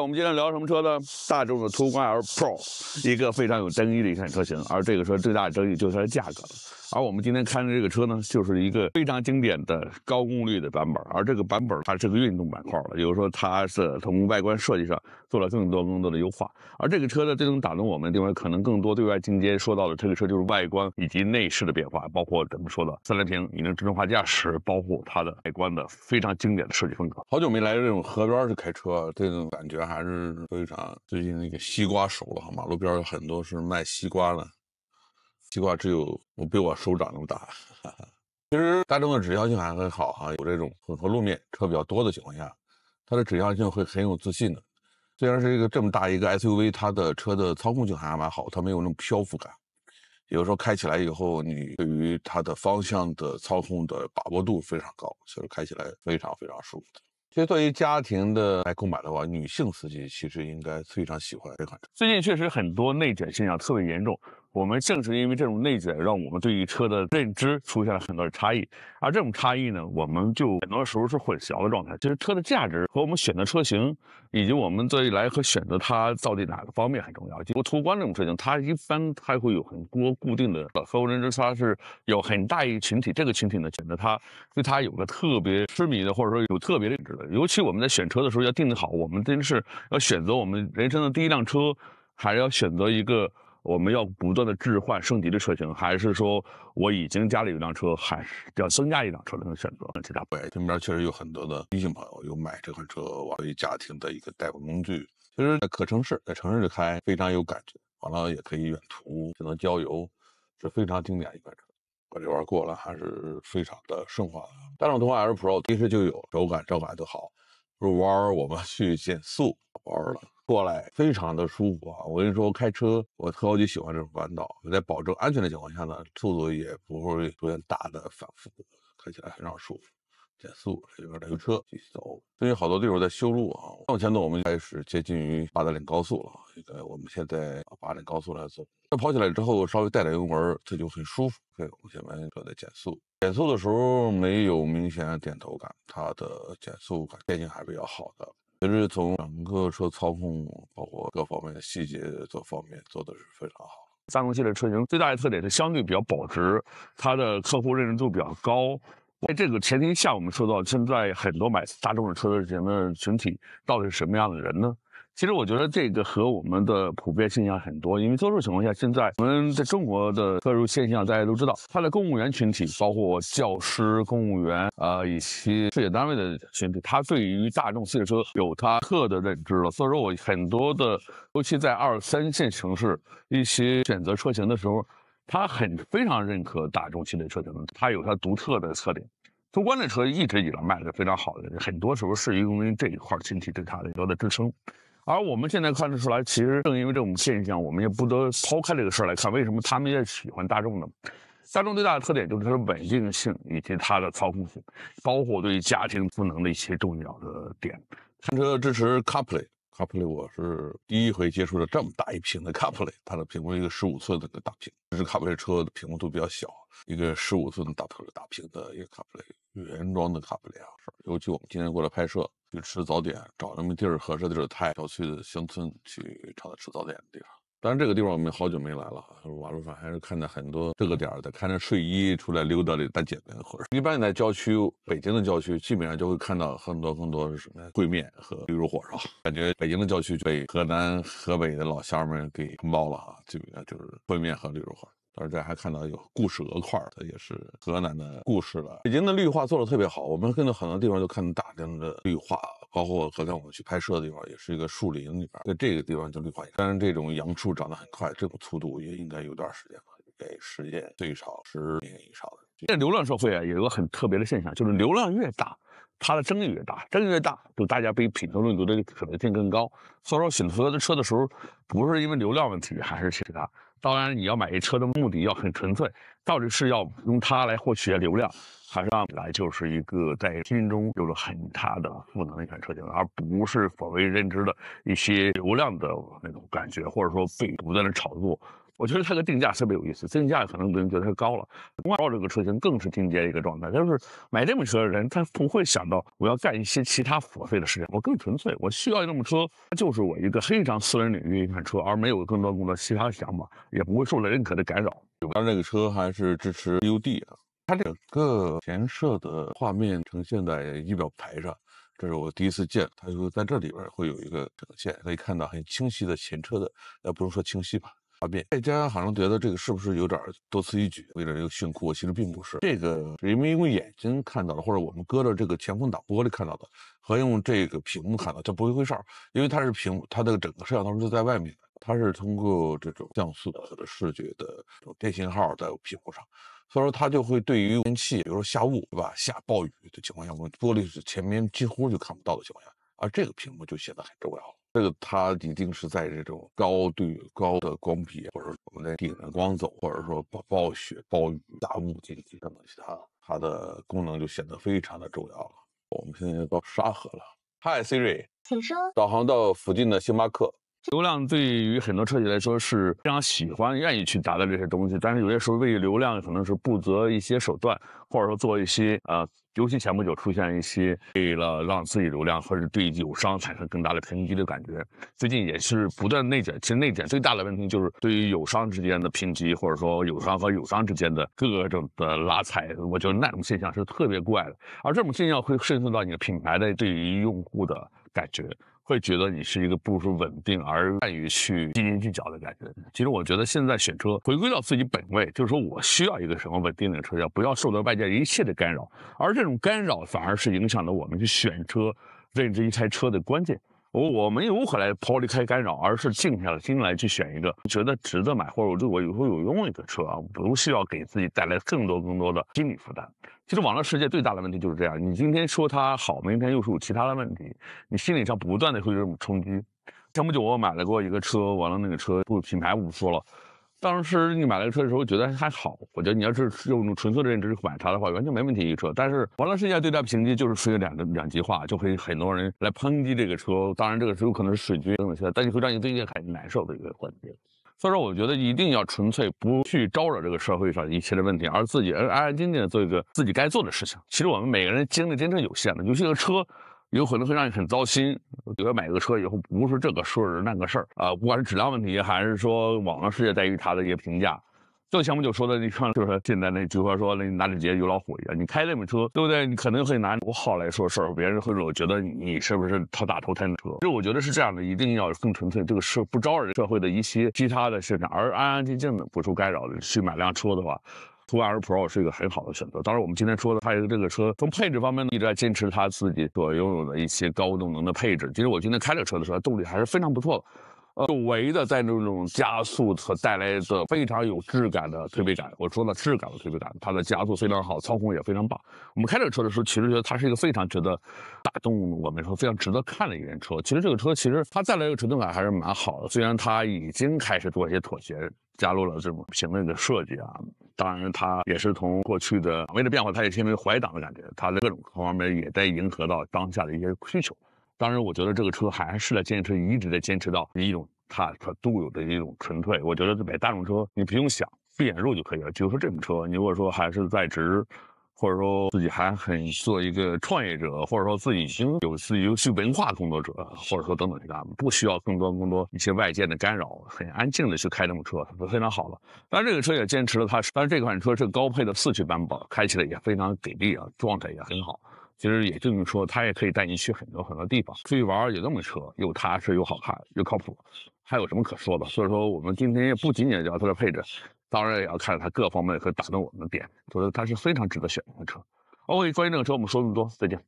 我们今天聊什么车呢？大众的途观 L Pro，一个非常有争议的一款车型，而这个车最大的争议就是它的价格。而我们今天看的这个车呢，就是一个非常经典的高功率的版本。而这个版本它是个运动版块了，比如说它是从外观设计上做了更多更多的优化。而这个车呢，最终打动我们的地方，可能更多对外进阶说到的这个车就是外观以及内饰的变化，包括怎么说，的三连屏你及智能化驾驶，包括它的外观的非常经典的设计风格。好久没来这种河边去开车，这种感觉还是非常。最近那个西瓜熟了，哈，马路边有很多是卖西瓜的。西瓜只有我比我手掌那么大。其实大众的指向性还很好哈，有这种混合路面车比较多的情况下，它的指向性会很有自信的。虽然是一个这么大一个 SUV，它的车的操控性还还蛮好，它没有那么漂浮感。有时候开起来以后，你对于它的方向的操控的把握度非常高，所以开起来非常非常舒服的。其实作为家庭的来购买的话，女性司机其实应该非常喜欢这款车。最近确实很多内卷现象特别严重。我们正是因为这种内卷，让我们对于车的认知出现了很多差异。而这种差异呢，我们就很多时候是混淆的状态。其实车的价值和我们选的车型，以及我们再来和选择它到底哪个方面很重要。就途观这种车型，它一般它会有很多固定的客户认知，它是有很大一群体。这个群体呢，选择它，对它有个特别痴迷的，或者说有特别认知的。尤其我们在选车的时候要定好，我们真是要选择我们人生的第一辆车，还是要选择一个。我们要不断的置换升级的车型，还是说我已经家里有辆车，还是要增加一辆车的选择？其他对，身边确实有很多的异性朋友有买这款车，作为家庭的一个代步工具。其实在可城市，在城市里开非常有感觉，完了也可以远途，就能郊游，是非常经典一款车。拐这弯过了，还是非常的顺滑。的。大众途观 L Pro 其实就有，手感、质感都好。入弯，我们去减速，玩了。过来非常的舒服啊！我跟你说，我开车我超级喜欢这种弯道，我在保证安全的情况下呢，速度也不会出现大的反复，开起来非常舒服。减速这边来个车继续走，最近好多地方在修路啊。往前走，我们开始接近于八达岭高速了啊！我们现在八达岭高速来走，那跑起来之后稍微带点油门，它就很舒服。对，我们正在减速，减速的时候没有明显的点头感，它的减速感线性还是比较好的。也是从整个车操控，包括各方面的细节这方面做的是非常好。三缸系列车型最大的特点是相对比较保值，它的客户认知度比较高。在这个前提下，我们说到现在很多买大众的车的群的群体到底是什么样的人呢？其实我觉得这个和我们的普遍现象很多，因为多数情况下，现在我们在中国的特殊现象大家都知道，它的公务员群体，包括教师、公务员啊，以及事业单位的群体，他对于大众汽车车有他特的认知了。所以说我很多的，尤其在二三线城市，一些选择车型的时候，他很非常认可大众汽列车型，它有它独特的特点。途观的车一直以来卖的非常好的，很多时候是因为这一块群体对它的高的支撑。而我们现在看得出来，其实正因为这种现象，我们也不得抛开这个事儿来看，为什么他们也喜欢大众呢？大众最大的特点就是它的稳定性以及它的操控性，包括对于家庭赋能的一些重要的点。看车支持 c a r p l a y c a r p l a y 我是第一回接触了这么大一屏的 c a r p l a y 它的屏幕一个十五寸的大屏，这是 c a r p l a y 车的屏幕都比较小，一个十五寸的大头的大屏的一个 c a r p l a y 原装的 c a r p l a y 啊，尤其我们今天过来拍摄。去吃早点，找那么地儿合适的地儿，太郊区的乡村去找他吃早点的地方。但是这个地方我们好久没来了，瓦路上还是看到很多这个点儿的穿着睡衣出来溜达的大姐们。或者一般在郊区，北京的郊区基本上就会看到很多很多什么烩面和驴肉火烧，感觉北京的郊区被河南、河北的老乡们给承包了啊！基本上就是烩面和驴肉火烧。然，这还看到有故事鹅块，它也是河南的故事了。北京的绿化做的特别好，我们看到很多地方都看大量的绿化，包括昨天我们去拍摄的地方，也是一个树林里边。在这个地方叫绿化，当然，这种杨树长得很快，这种粗度也应该有段时间了，得实年最少十年以上。在流浪社会啊，有个很特别的现象，就是流量越大，它的争议越大，争议越大，就大家被品头论足的可能性更高。所以说选择的车的时候，不是因为流量问题，还是其他。当然，你要买这车的目的要很纯粹，到底是要用它来获取流量，还是来就是一个在心中有了很大的负能一款车型，而不是所谓认知的一些流量的那种感觉，或者说被不断的炒作。我觉得它的定价特别有意思，定价可能有人觉得太高了。万宝这个车型更是定界一个状态。就是买这么车的人，他不会想到我要干一些其他琐碎的事情，我更纯粹，我需要这么车就是我一个非常私人领域一款车，而没有更多更多其他的想法，也不会受到认可的干扰。它这个车还是支持 U D，它整个前摄的画面呈现在仪表台上，这是我第一次见，它就在这里边会有一个呈现，可以看到很清晰的前车的，呃，不能说清晰吧。大家好像觉得这个是不是有点多此一举，为了这个炫酷？其实并不是。这个人们用眼睛看到的，或者我们隔着这个前风挡玻璃看到的，和用这个屏幕看到，它不一回事儿。因为它是屏，它的整个摄像头是在外面的，它是通过这种像素或者视觉的这种电信号在屏幕上，所以说它就会对于天气，比如说下雾对吧，下暴雨的情况下，玻璃是前面几乎就看不到的情况下，而这个屏幕就显得很重要了。这个它一定是在这种高对高的光比或者我们在顶着光走，或者说暴暴雪、暴雨、大雾这等等其他，它的功能就显得非常的重要了。我们现在到沙河了，Hi Siri，请说导航到附近的星巴克。流量对于很多车企来说是非常喜欢、愿意去达到这些东西，但是有些时候为流量可能是不择一些手段，或者说做一些呃，尤其前不久出现一些为了让自己流量或者对友商产生更大的拼击的感觉，最近也是不断内卷。其实内卷最大的问题就是对于友商之间的评级，或者说友商和友商之间的各种的拉踩，我觉得那种现象是特别怪的，而这种现象会渗透到你的品牌的对于用户的感觉。会觉得你是一个步数稳定而善于去斤斤计较的感觉。其实我觉得现在选车回归到自己本位，就是说我需要一个什么稳定的车，要不要受到外界一切的干扰，而这种干扰反而是影响了我们去选车、认知一台车的关键。我我没回来抛离开干扰，而是静下来心来去选一个觉得值得买或者我对我以后有用一个车啊，不需要给自己带来更多更多的心理负担。其实网络世界最大的问题就是这样，你今天说它好，明天又是有其他的问题，你心理上不断的会有这种冲击。前不久我买了过一个车，完了那个车不品牌不说了。当时你买了个车的时候觉得还好，我觉得你要是用纯粹的认知买它的话，完全没问题一个车。但是完了，剩下对他评级就是出现两两极化，就会很多人来抨击这个车。当然，这个车有可能是水军等等些，但你会让你最近很难受的一个环境。所以说，我觉得一定要纯粹不去招惹这个社会上一切的问题，而自己安安静静的做一个自己该做的事情。其实我们每个人精力真正有限的，尤其个车。有可能会让你很糟心。觉得买个车以后不是这个事儿那个事儿啊，不管是质量问题，还是说网络世界对于它的一些评价，就像前面就说的，你看就是现在那句话说那哪里结有老虎一样”。你开那么车，对不对？你可能会拿不好来说事儿，别人会说觉得你是不是他大头胎的车。其实我觉得是这样的，一定要更纯粹，这个事不招惹社会的一些其他的现象，而安安静静的不受干扰的去买辆车的话。途 Pro 是一个很好的选择。当然，我们今天说的，它这个车从配置方面呢，一直在坚持它自己所拥有的一些高动能的配置。其实我今天开这车的时候，动力还是非常不错的。呃，唯一的在那种加速所带来的非常有质感的推背感，我说了质感的推背感，它的加速非常好，操控也非常棒。我们开这个车的时候，其实觉得它是一个非常值得打动我们说非常值得看的一辆车。其实这个车其实它再来的个沉动感还是蛮好的，虽然它已经开始做一些妥协，加入了这种平面的设计啊，当然它也是从过去的档位的变化，它也是因为怀挡的感觉，它的各种各方面也在迎合到当下的一些需求。当然，我觉得这个车还是在坚持，一直在坚持到一种它它独有的一种纯粹。我觉得买大众车，你不用想，闭眼入就可以了。比如说这种车，你如果说还是在职，或者说自己还很做一个创业者，或者说自己已经有自己有去文化工作者，或者说等等其他，不需要更多更多一些外界的干扰，很安静的去开这种车，是非常好了。当然，这个车也坚持了它，但是这款车是高配的四驱版本，开起来也非常给力啊，状态也很好。其实也就是说，它也可以带你去很多很多地方出去玩。有那么车，又踏实又好看又靠谱，还有什么可说的？所以说，我们今天也不仅仅聊它的配置，当然也要看它各方面可以打动我们的点，觉得它是非常值得选的车。OK，关于这个车，我们说这么多，再见。